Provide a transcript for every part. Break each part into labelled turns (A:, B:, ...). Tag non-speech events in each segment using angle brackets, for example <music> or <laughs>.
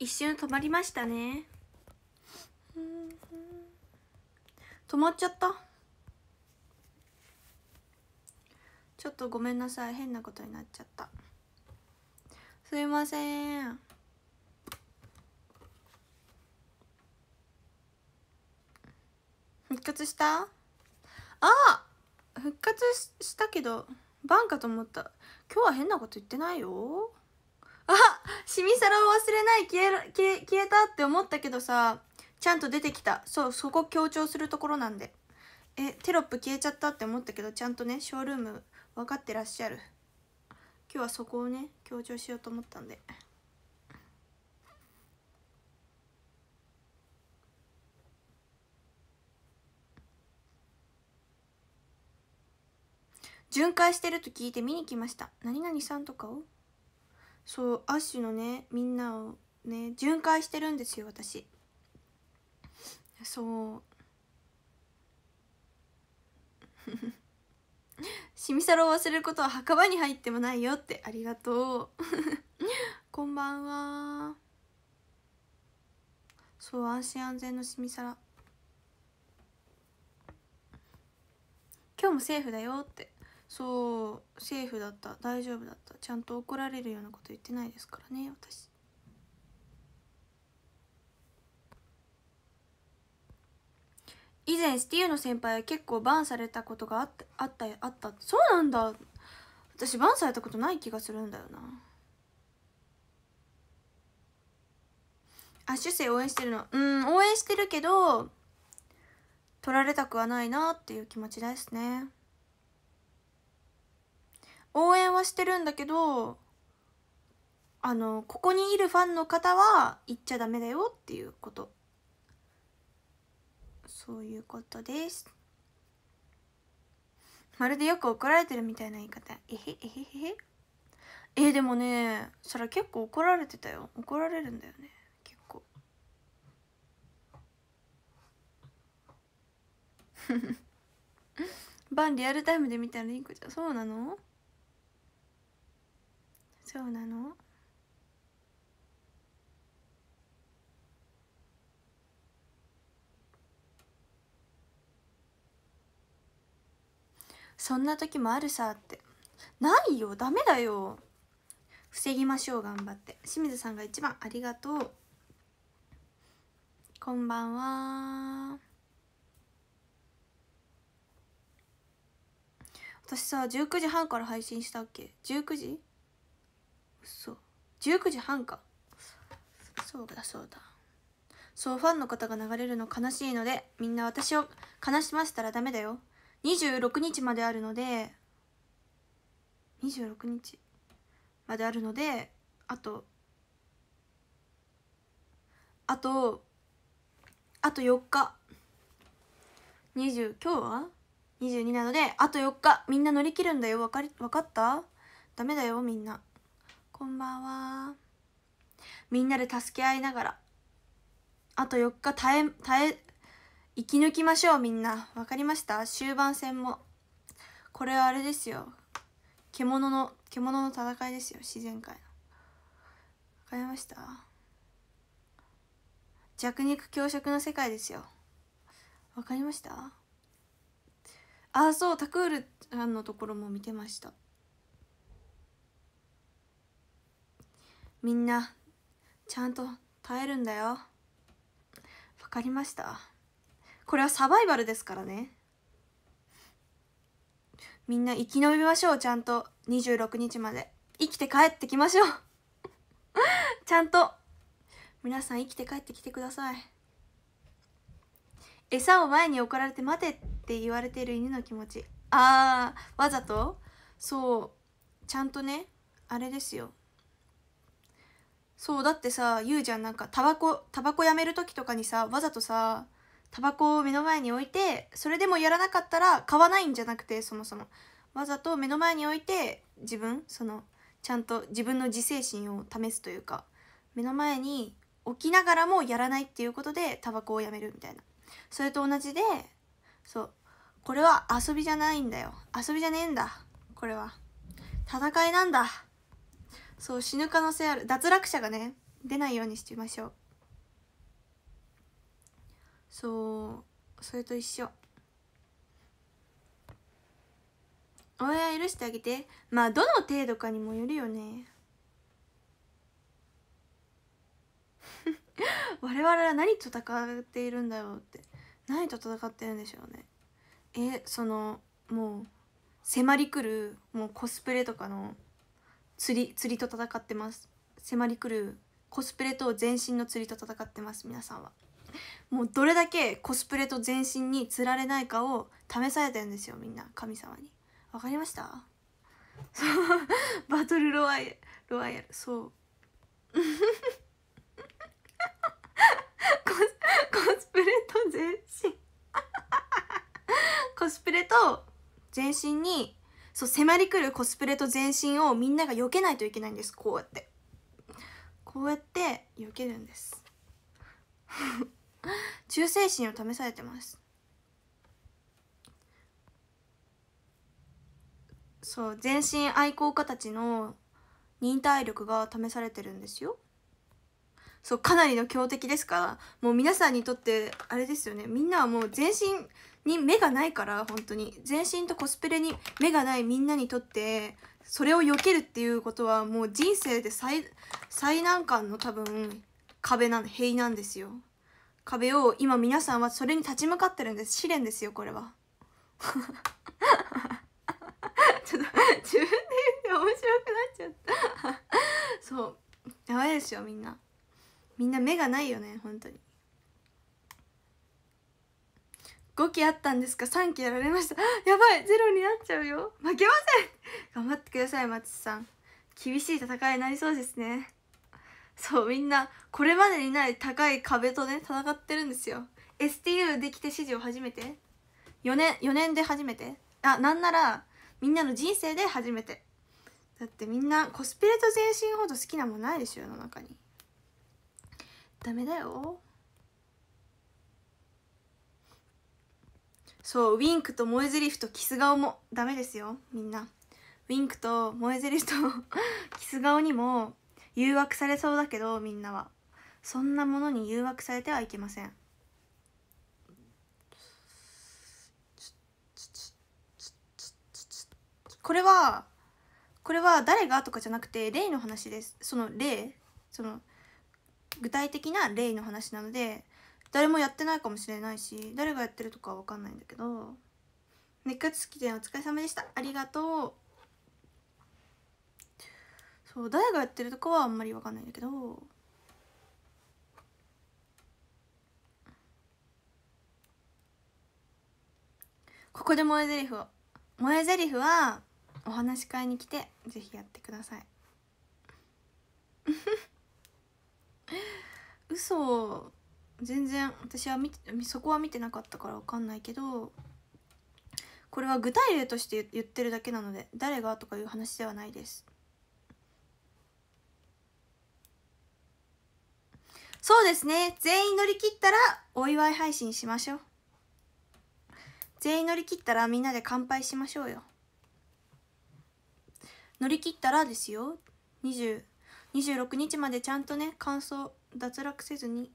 A: 一瞬止まりましたね止まっちゃったちょっとごめんなさい変なことになっちゃったすいません復活したあ復活したけどバンかと思った今日は変なこと言ってないよあシミサラを忘れない消え消え消えたって思ったけどさちゃんと出てきたそうそこ強調するところなんでえテロップ消えちゃったって思ったけどちゃんとねショールーム分かってらっしゃる今日はそこをね強調しようと思ったんで。巡回してると聞いて見に来ました何々さんとかをそうアッシュのねみんなをね巡回してるんですよ私そう <laughs> シミサろを忘れることは墓場に入ってもないよってありがとう <laughs> こんばんはそう安心安全のシミサラ今日もセーフだよってそうセーフだった大丈夫だったちゃんと怒られるようなこと言ってないですからね私以前スティーの先輩は結構バンされたことがあったあったあったそうなんだ私バンされたことない気がするんだよなあ主生応援してるのうん応援してるけど取られたくはないなっていう気持ちですね応援はしてるんだけどあのここにいるファンの方は行っちゃダメだよっていうことそういうことですまるでよく怒られてるみたいな言い方えへえへへえでもねそら結構怒られてたよ怒られるんだよね結構バンリアルタイムで見たらいい子じゃそうなのそうなのそんな時もあるさってないよダメだよ防ぎましょう頑張って清水さんが一番ありがとうこんばんは私さ19時半から配信したっけ19時そう19時半かそうだそうだそうファンの方が流れるの悲しいのでみんな私を悲しませたらダメだよ26日まであるので26日まであるのであとあとあと4日20今日は22なのであと4日みんな乗り切るんだよ分かり分かったダメだよみんな。こんばんはみんなで助け合いながらあと4日耐え耐え生き抜きましょうみんな分かりました終盤戦もこれはあれですよ獣の獣の戦いですよ自然界の分かりました弱肉強食の世界ですよ分かりましたああそうタクールさんのところも見てましたみんなちゃんと耐えるんだよわかりましたこれはサバイバルですからねみんな生き延びましょうちゃんと26日まで生きて帰ってきましょう <laughs> ちゃんと皆さん生きて帰ってきてください餌を前に送られて待てって言われている犬の気持ちああわざとそうちゃんとねあれですよそうだってさゆうちゃんなんかタバコタバコやめる時とかにさわざとさタバコを目の前に置いてそれでもやらなかったら買わないんじゃなくてそもそもわざと目の前に置いて自分そのちゃんと自分の自制心を試すというか目の前に置きながらもやらないっていうことでタバコをやめるみたいなそれと同じでそうこれは遊びじゃないんだよ遊びじゃねえんだこれは戦いなんだそう死ぬ可能性ある脱落者がね出ないようにしてみましょうそうそれと一緒親許してあげてまあどの程度かにもよるよね <laughs> 我々は何と戦っているんだろうって何と戦ってるんでしょうねえそのもう迫りくるもうコスプレとかの釣り釣りと戦ってます迫り来るコスプレと全身の釣りと戦ってます皆さんはもうどれだけコスプレと全身に釣られないかを試されてるんですよみんな神様に分かりましたバトルロワイロワイヤルそうコスコスプレと全身コスプレと全身にそう迫りくるコスプレと全身をみんなが避けないといけないんですこうやってこうやって避けるんです <laughs> 忠誠心を試されてますそう全身愛好家たちの忍耐力が試されてるんですよそうかなりの強敵ですからもう皆さんにとってあれですよねみんなはもう全身に目がないから本当に全身とコスプレに目がないみんなにとってそれを避けるっていうことはもう人生で最最難関の多分壁なの塀なんですよ壁を今皆さんはそれに立ち向かってるんです試練ですよこれは <laughs> ちょっと自分で言って面白くなっちゃったそうやばいですよみんなみんな目がないよね本当に5期あったんですか3期やられました <gasps> やばいゼロになっちゃうよ負けません頑張ってください松さん厳しい戦いになりそうですねそうみんなこれまでにない高い壁とね戦ってるんですよ STU できて史上初めて4年4年で初めてあなんならみんなの人生で初めてだってみんなコスプレと全身ほど好きなもんないでしょ世の中にダメだよそうウィンクと萌えゼリフとキス顔もダメですよみんなウィンクと萌えゼリフと <laughs> キス顔にも誘惑されそうだけどみんなはそんなものに誘惑されてはいけませんこれはこれは誰がとかじゃなくて例の話ですその例その具体的な例の話なので誰もやってないかもしれないし誰がやってるとかは分かんないんだけど熱血式典お疲れ様でしたありがとうそう誰がやってるとかはあんまり分かんないんだけどここで萌え台詞を萌え台詞はお話し会に来てぜひやってください <laughs> 嘘全然私はそこは見てなかったから分かんないけどこれは具体例として言ってるだけなので誰がとかいう話ではないですそうですね全員乗り切ったらお祝い配信しましょう全員乗り切ったらみんなで乾杯しましょうよ乗り切ったらですよ26日までちゃんとね感想脱落せずに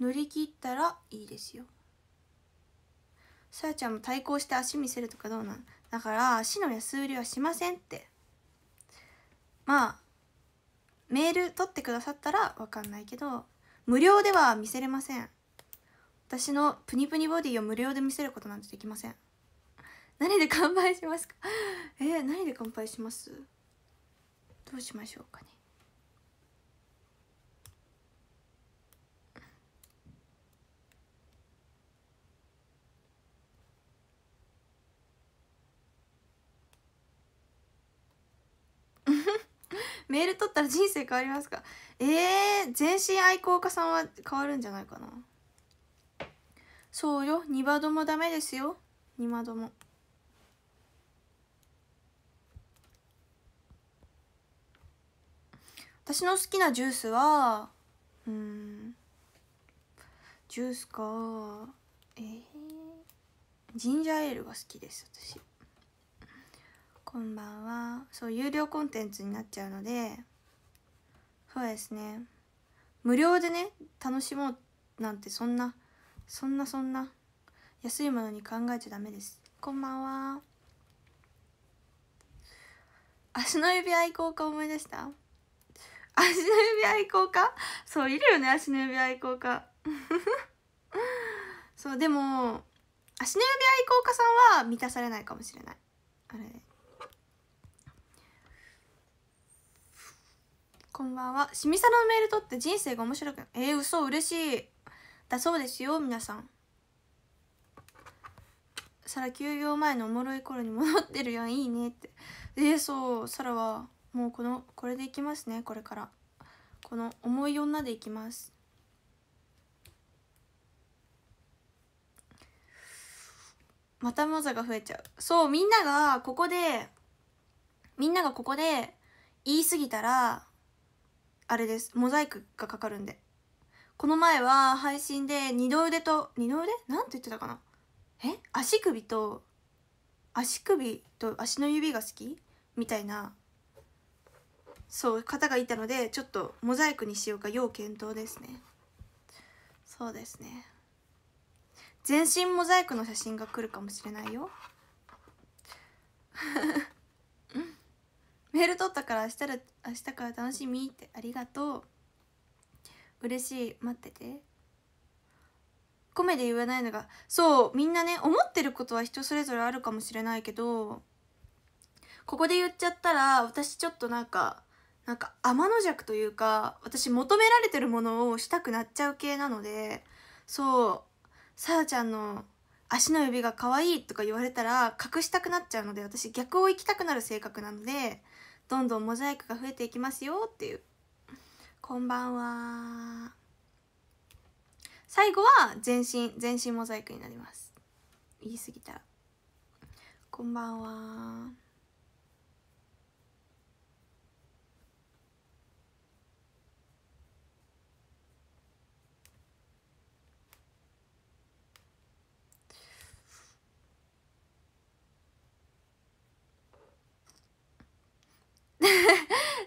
A: 乗り切ったらいいですよさやちゃんも対抗して足見せるとかどうなんだから足の安売りはしませんってまあメール取ってくださったら分かんないけど無料では見せれません私のプニプニボディを無料で見せることなんてできません何で乾杯しますかえー、何で乾杯しますどうしましょうかね <laughs> メール取ったら人生変わりますかえー、全身愛好家さんは変わるんじゃないかなそうよ二窓もダメですよ二窓も私の好きなジュースはうんジュースかえー、ジンジャーエールが好きです私こんばんはそう有料コンテンツになっちゃうのでそうですね無料でね楽しもうなんてそんなそんなそんな安いものに考えちゃダメですこんばんは足の指愛好家思い出した足の指愛好家そういるよね足の指愛好家 <laughs> そうでも足の指愛好家さんは満たされないかもしれないあれこんばんはしみさんのメール取って人生が面白くえー、嘘嬉しいだそうですよ皆さんサラ休業前のおもろい頃に戻ってるやんいいねってえー、そうサラはもうこのこれでいきますねこれからこの重い女でいきますまたモザが増えちゃうそうみんながここでみんながここで言い過ぎたらあれですモザイクがかかるんでこの前は配信で二の腕と二の腕なんて言ってたかなえ足首と足首と足の指が好きみたいなそう方がいたのでちょっとモザイクにしようか要検討ですねそうですね全身モザイクの写真が来るかもしれないよメール取ったから明日ら明日から楽しみってありがとう嬉しい待ってて米で言わないのがそうみんなね思ってることは人それぞれあるかもしれないけどここで言っちゃったら私ちょっとなんかなんか天の弱というか私求められてるものをしたくなっちゃう系なのでそうさやちゃんの足の指が可愛いとか言われたら隠したくなっちゃうので私逆を行きたくなる性格なのでどんどんモザイクが増えていきますよっていうこんばんは最後は全身全身モザイクになります言い過ぎたこんばんは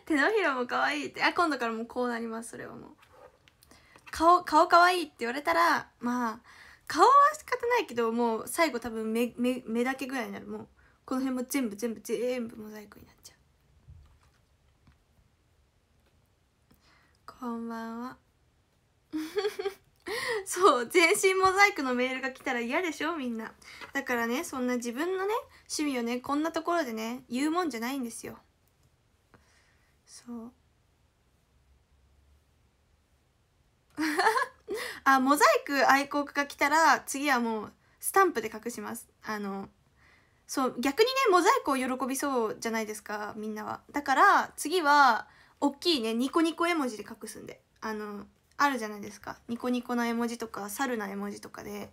A: 手のひらも可愛いってあ今度からもうこうなりますそれはもう顔顔可愛いって言われたらまあ顔は仕方ないけどもう最後多分目目目だけぐらいになるもうこの辺も全部全部全部モザイクになっちゃうこんばんは <laughs> そう全身モザイクのメールが来たら嫌でしょみんなだからねそんな自分のね趣味をねこんなところでね言うもんじゃないんですよそう <laughs> あモザイク愛国が来たら次はもうスタンプで隠しますあのそう逆にねモザイクを喜びそうじゃないですかみんなはだから次は大きいねニコニコ絵文字で隠すんであのあるじゃないですかニコニコな絵文字とか猿な絵文字とかで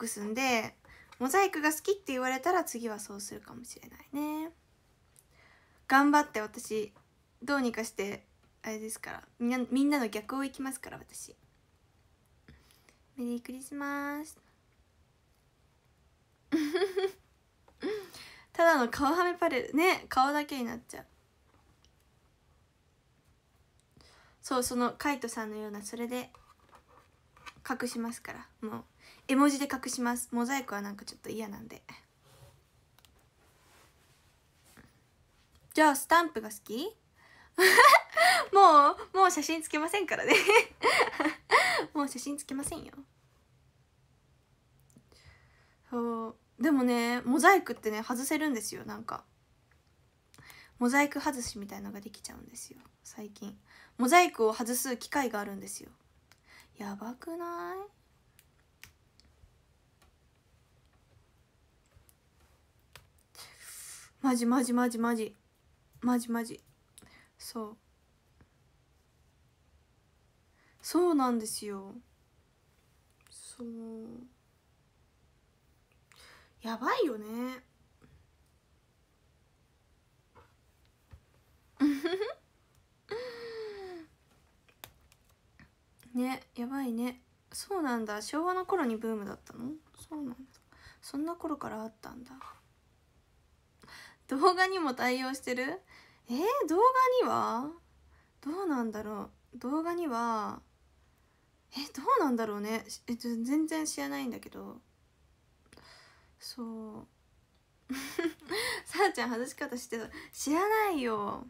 A: 隠すんでモザイクが好きって言われたら次はそうするかもしれないね頑張って私どうにかしてあれですからみんなみんなの逆をいきますから私メリークリスマス <laughs> ただの顔はめパレルね顔だけになっちゃうそうそのカイトさんのようなそれで隠しますからもう絵文字で隠しますモザイクはなんかちょっと嫌なんでじゃあスタンプが好きもうもう写真つけませんからね <laughs> もう写真つけませんよそうでもねモザイクってね外せるんですよなんかモザイク外しみたいのができちゃうんですよ最近モザイクを外す機会があるんですよやばくないマジマジマジマジマジマジそうそうなんですよそうやばいよね <laughs> ねやばいねそうなんだ昭和の頃にブームだったのそうなんだそんな頃からあったんだ動画にも対応してるえー、動画にはどうなんだろう動画にはえどうなんだろうねえ全然知らないんだけどそう <laughs> さあちゃん外し方してた知らないよ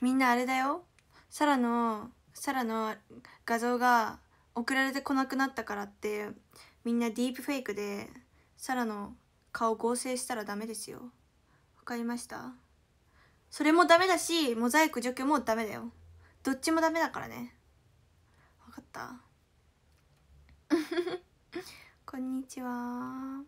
A: みんなあれだよサラのサラの画像が送られてこなくなったからってみんなディープフェイクでサラの顔合成したらダメですよわかりましたそれもダメだしモザイク除去もダメだよどっちもダメだからねわかった <laughs> こんにちは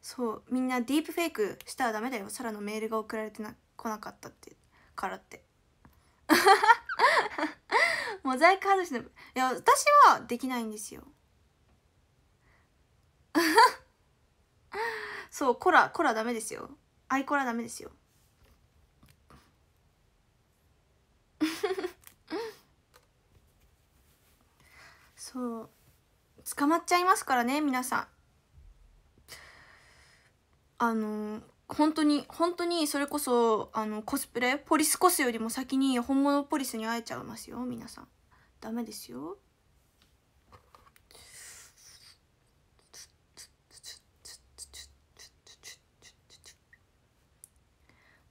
A: そうみんなディープフェイクしたらダメだよサラのメールが送られてな来なかったってからって <laughs> モザイク外しのいや私はできないんですよそうコラコラダメですよアイコラダメですよそう捕まっちゃいますからね皆さんあの本当に本当にそれこそあのコスプレポリスコスよりも先に本物ポリスに会えちゃいますよ皆さんダメですよ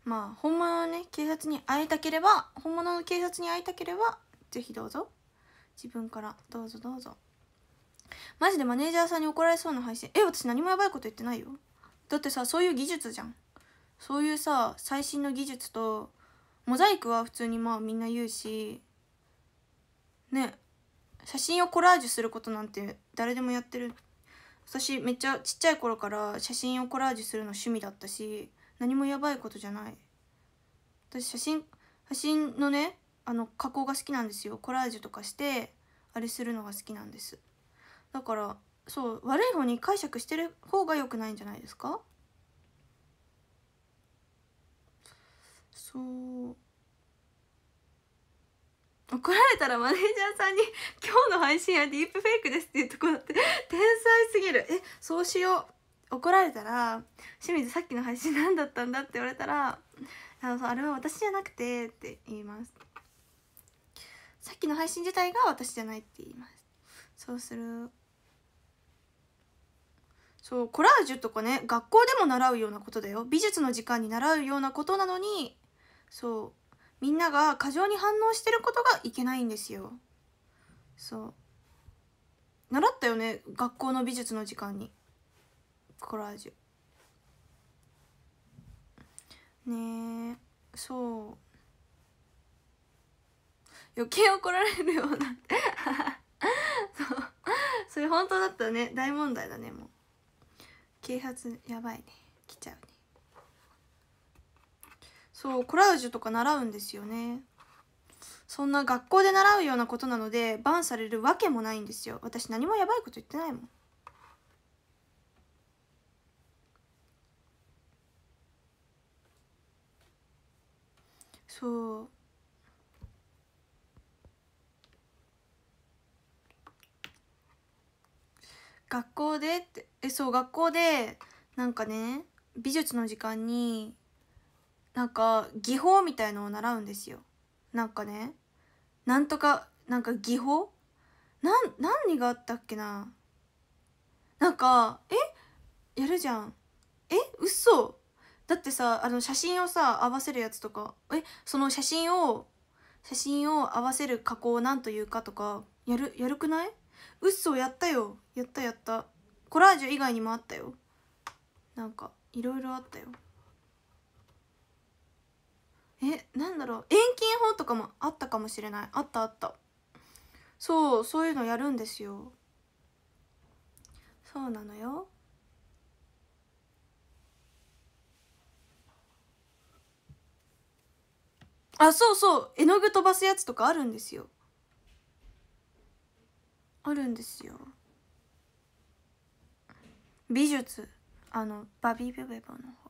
A: まあ本物のね警察に会いたければ本物の警察に会いたければ是非どうぞ自分からどうぞどうぞマジでマネージャーさんに怒られそうな配信え私何もやばいこと言ってないよだってさそういう技術じゃんそういうさ最新の技術とモザイクは普通にまあみんな言うしね写真をコラージュすることなんて誰でもやってる私めっちゃちっちゃい頃から写真をコラージュするの趣味だったし何もやばいことじゃない私写真写真のねあの加工が好きなんですよコラージュとかしてあれするのが好きなんですだからそう悪い方に解釈してる方が良くないんじゃないですかそう怒られたらマネージャーさんに「<laughs> 今日の配信はディープフェイクです」っていうところって天才すぎるえそうしよう怒られたら「清水さっきの配信何だったんだ?」って言われたら「あのあれは私じゃなくて」って言いますさっきの配信自体が私じゃないって言いますそうするそうコラージュとかね学校でも習うようなことだよ美術の時間に習うようなことなのにそうみんなが過剰に反応してることがいけないんですよそう習ったよね学校の美術の時間にコラージュねえそう余計怒られるような <laughs> そうそれ本当だったね大問題だねもう啓発やばいね来ちゃうねそうコラージュとか習うんですよねそんな学校で習うようなことなのでバンされるわけもないんですよ私何もやばいこと言ってないもんそう学校でってえそう学校でなんかね美術の時間になんか技法みたいのを習うんですよなんかねなんとかなんか技法なん何があったっけななんかえやるじゃんえ嘘だってさあの写真をさ合わせるやつとかえその写真を写真を合わせる加工を何というかとかやるやるくないうっそやったよやったやったコラージュ以外にもあったよなんかいろいろあったよえなんだろう遠近法とかもあったかもしれないあったあったそうそういうのやるんですよそうなのよあそうそう絵の具飛ばすやつとかあるんですよあるんですよ美術あのバビーベベバの方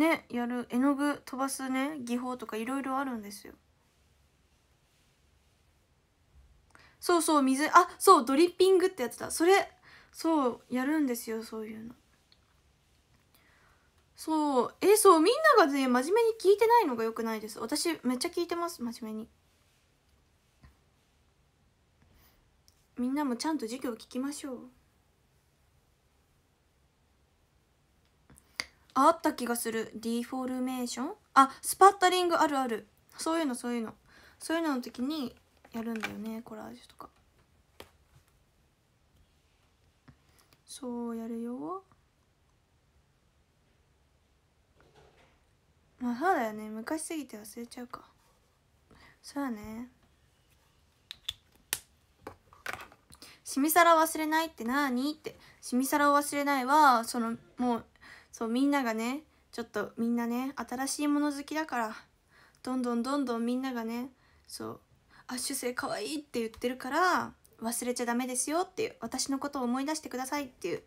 A: ねやる絵の具飛ばすね技法とかいろいろあるんですよそうそう水あそうドリッピングってやつだそれそうやるんですよそういうのそうえそうみんながね真面目に聞いてないのがよくないです私めっちゃ聞いてます真面目にみんなもちゃんと授業聞きましょうあった気がするディフォルメーションあスパッタリングあるあるそういうのそういうのそういうのの時にやるんだよねコラージュとかそうやるよまあそうだよね昔すぎて忘れちゃうかそうだねしみさら忘れないってなにってしみさらを忘れないはそのもうそうみんながねちょっとみんなね新しいもの好きだからどんどんどんどんみんながねそうアッシュ性かわいいって言ってるから忘れちゃダメですよっていう私のことを思い出してくださいっていう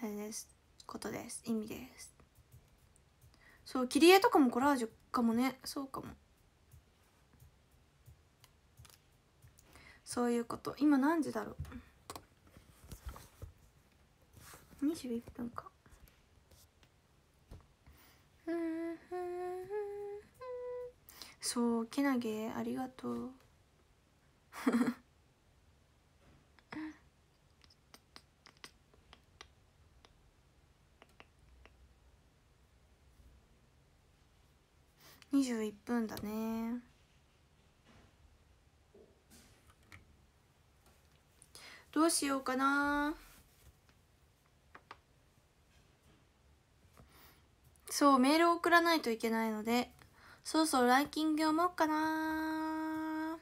A: あれですことです意味ですそう切り絵とかもコラージュかもねそうかもそういうこと今何時だろう21分かそうけなげありがとう21分だねどうしようかなそうメールを送らないといけないのでそろそろランキング読もうかな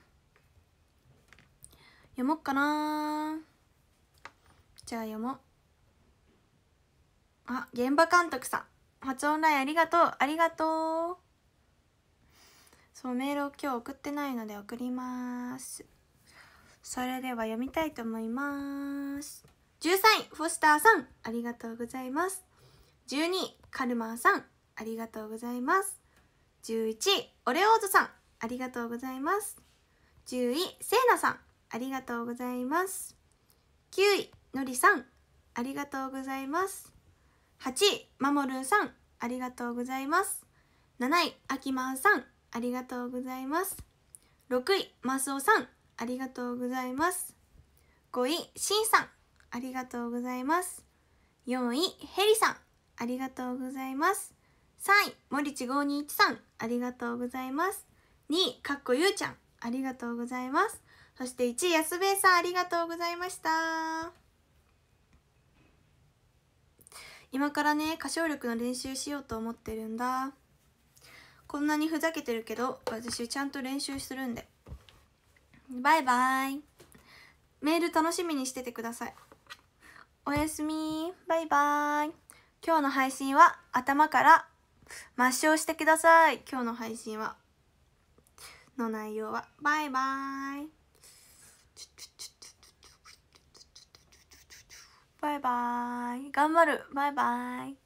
A: 読もうかなじゃあ読もうあ現場監督さん初オンラインありがとうありがとうそうメールを今日送ってないので送りますそれでは読みたいと思います13位フォスターさんありがとうございます12位カルマーさんありがとうございます11位オレオーズさんありがとうございます10位せいなさんありがとうございます9位のりさんありがとうございます8位まもるーさんありがとうございます7位あきまんさんありがとうございます6位マスオさんありがとうございます5位シンさんありがとうございます4位ヘリさんありがとうございます3位モリチ521さんありがとうございます2位かっこゆうちゃんありがとうございますそして1位安部衛さんありがとうございました今からね歌唱力の練習しようと思ってるんだこんなにふざけてるけど私ちゃんと練習するんでバイバイメール楽しみにしててくださいおやすみバイバイ今日の配信は頭から抹消してください今日の配信はの内容はバイバイバイバイ頑張るバイバイ